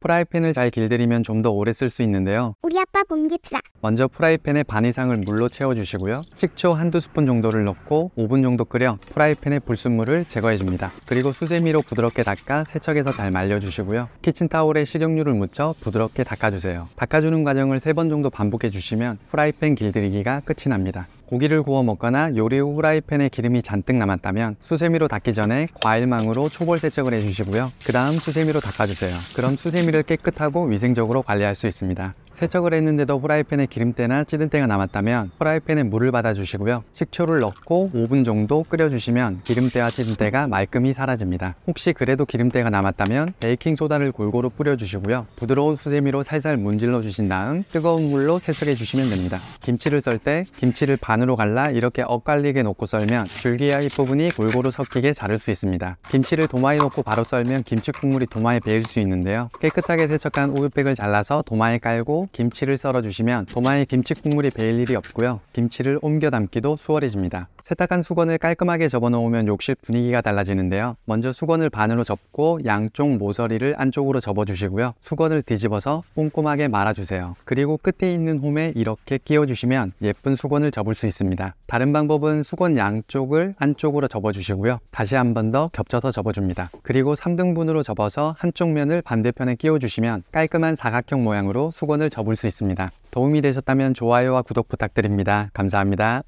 프라이팬을 잘 길들이면 좀 더 오래 쓸 수 있는데요 우리 아빠 몸집사 먼저 프라이팬에 반 이상을 물로 채워주시고요 식초 한두 스푼 정도를 넣고 5분 정도 끓여 프라이팬의 불순물을 제거해줍니다 그리고 수세미로 부드럽게 닦아 세척해서 잘 말려주시고요 키친타올에 식용유를 묻혀 부드럽게 닦아주세요 닦아주는 과정을 3번 정도 반복해주시면 프라이팬 길들이기가 끝이 납니다 고기를 구워 먹거나 요리 후 후라이팬에 기름이 잔뜩 남았다면 수세미로 닦기 전에 과일망으로 초벌 세척을 해주시고요. 그 다음 수세미로 닦아주세요. 그럼 수세미를 깨끗하고 위생적으로 관리할 수 있습니다. 세척을 했는데도 후라이팬에 기름때나 찌든때가 남았다면 후라이팬에 물을 받아주시고요 식초를 넣고 5분 정도 끓여주시면 기름때와 찌든때가 말끔히 사라집니다 혹시 그래도 기름때가 남았다면 베이킹소다를 골고루 뿌려주시고요 부드러운 수세미로 살살 문질러 주신 다음 뜨거운 물로 세척해 주시면 됩니다 김치를 썰 때 김치를 반으로 갈라 이렇게 엇갈리게 놓고 썰면 줄기와 잎부분이 골고루 섞이게 자를 수 있습니다 김치를 도마에 놓고 바로 썰면 김치 국물이 도마에 배일 수 있는데요 깨끗하게 세척한 우유팩을 잘라서 도마에 깔고 김치를 썰어주시면 도마에 김치 국물이 배일 일이 없고요. 김치를 옮겨 담기도 수월해집니다. 세탁한 수건을 깔끔하게 접어놓으면 욕실 분위기가 달라지는데요. 먼저 수건을 반으로 접고 양쪽 모서리를 안쪽으로 접어주시고요. 수건을 뒤집어서 꼼꼼하게 말아주세요. 그리고 끝에 있는 홈에 이렇게 끼워주시면 예쁜 수건을 접을 수 있습니다. 다른 방법은 수건 양쪽을 안쪽으로 접어주시고요. 다시 한 번 더 겹쳐서 접어줍니다. 그리고 3등분으로 접어서 한쪽 면을 반대편에 끼워주시면 깔끔한 사각형 모양으로 수건을 접을 수 있습니다. 도움이 되셨다면 좋아요와 구독 부탁드립니다. 감사합니다.